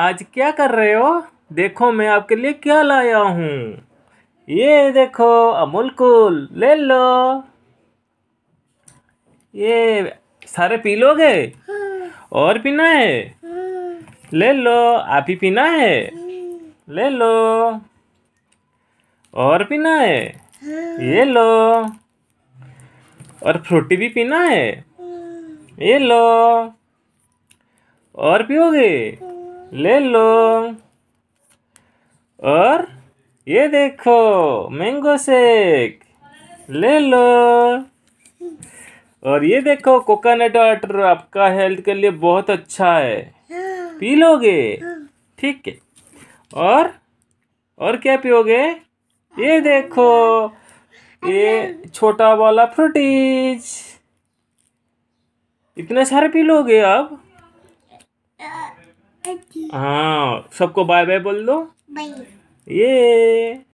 आज क्या कर रहे हो देखो मैं आपके लिए क्या लाया हूँ ये देखो अमूल कूल ले लो ये सारे पी लोगे और पीना है ले लो आप ही पीना है ले लो और पीना है ये लो और फ्रूटी भी पीना है ये लो और पियोगे ले लो और ये देखो मैंगो शेक ले लो और ये देखो कोकोनट वाटर आपका हेल्थ के लिए बहुत अच्छा है पी लोगे ठीक है और और क्या पियोगे ये देखो ये छोटा वाला फ्रूटीज इतने सारे पी लोगे आप हाँ सबको बाय बाय बोल दो ये